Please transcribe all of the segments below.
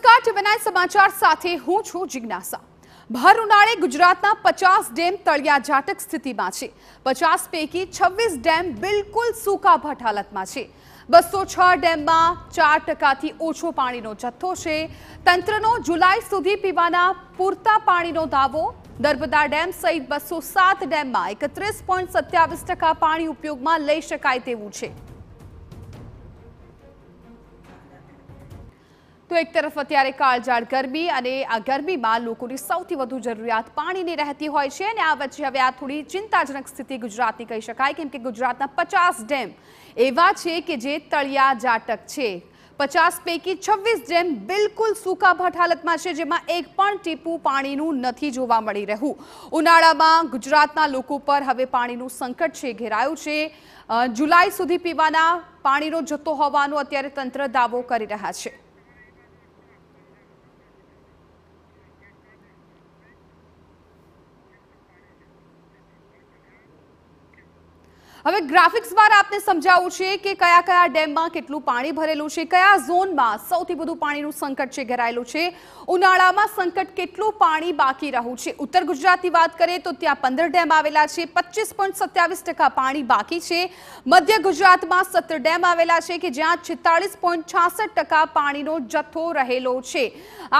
નમસ્કાર ટીવીના સમાચાર સાથે હું છું જિજ્ઞાસા ભર ઉનાળે ગુજરાતના પચાસ ડેમ તળિયા જાટક સ્થિતિમાં છે પચાસ પૈકી છવ્વીસ ડેમ બિલકુલ સૂકા ભટ હાલતમાં છે બસો છ ડેમમાં ચાર ટકાથી ઓછો પાણીનો જથ્થો છે તંત્રનો જુલાઈ સુધી પીવાના પૂરતા પાણીનો દાવો નર્મદા ડેમ સહિત બસો સાત ડેમમાં એકત્રીસ પોઈન્ટ સત્યાવીસ ટકા પાણી ઉપયોગમાં લઈ શકાય તેવું છે તો એક તરફ અત્યારે કાળજાળ ગરમી અને આ ગરમીમાં લોકોની સૌથી વધુ જરૂરિયાત પાણીની રહેતી હોય છે અને આ વચ્ચે હવે આ થોડી ચિંતાજનક સ્થિતિ ગુજરાતની કહી શકાય કેમ કે ગુજરાતના પચાસ ડેમ એવા છે કે જે તળિયા જાટક છે પચાસ પૈકી છવ્વીસ ડેમ બિલકુલ સૂકાભટ હાલતમાં છે જેમાં એક પણ ટીપું પાણીનું નથી જોવા મળી રહ્યું ઉનાળામાં ગુજરાતના લોકો પર હવે પાણીનું સંકટ છે ઘેરાયું છે જુલાઈ સુધી પીવાના પાણીનો જથ્થો હોવાનો અત્યારે તંત્ર દાવો કરી રહ્યા છે હવે ગ્રાફિક્સ દ્વારા આપને સમજાવું છે કે કયા કયા ડેમમાં કેટલું પાણી ભરેલું છે કયા ઝોનમાં સૌથી વધુ પાણીનું સંકટ છે ઘેરાયેલું છે ઉનાળામાં સંકટ કેટલું પાણી બાકી રહ્યું છે ઉત્તર ગુજરાતની વાત કરીએ તો ત્યાં પંદર ડેમ આવેલા છે પચીસ પાણી બાકી છે મધ્ય ગુજરાતમાં સત્તર ડેમ આવેલા છે કે જ્યાં છેતાળીસ પાણીનો જથ્થો રહેલો છે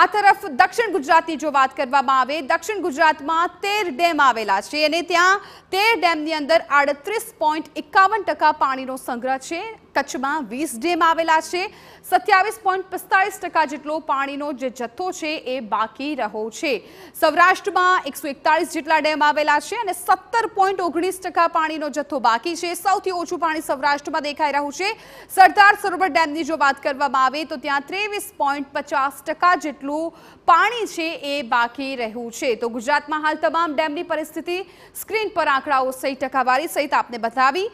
આ તરફ દક્ષિણ ગુજરાતની જો વાત કરવામાં આવે દક્ષિણ ગુજરાતમાં તેર ડેમ આવેલા છે અને ત્યાં તેર ડેમની અંદર આડત્રીસ પોઈન્ટ એકાવન ટકા પાણીનો સંગ્રહ છે કચ્છમાં વીસ ડેમ આવેલા છે સત્યાવીસ પોઈન્ટ પિસ્તાળીસ ટકા જેટલો પાણીનો જે જથ્થો છે એ બાકી રહ્યો છે સૌરાષ્ટ્રમાં એકસો એકતાળીસ જેટલા ડેમ આવેલા છે અને સત્તર પોઈન્ટ ઓગણીસ ટકા પાણીનો જથ્થો બાકી છે સૌથી ઓછું પાણી સૌરાષ્ટ્રમાં દેખાઈ રહ્યું છે સરદાર સરોવર ડેમની જો વાત કરવામાં આવે તો ત્યાં ત્રેવીસ પોઈન્ટ પચાસ ટકા જેટલું પાણી છે એ બાકી રહ્યું છે તો ગુજરાતમાં હાલ તમામ ડેમની પરિસ્થિતિ સ્ક્રીન પર આંકડાઓ સહિત ટકાવારી સહિત આપને બતાવી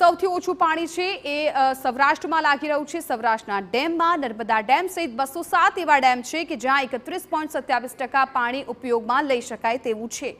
સૌથી ઓછું પાણી છે એ સૌરાષ્ટ્રમાં લાગી રહ્યું છે સૌરાષ્ટ્રના ડેમમાં નર્મદા ડેમ સહિત બસો સાત એવા ડેમ છે કે જ્યાં એકત્રીસ પોઈન્ટ સત્યાવીસ ટકા પાણી ઉપયોગમાં લઈ શકાય તેવું છે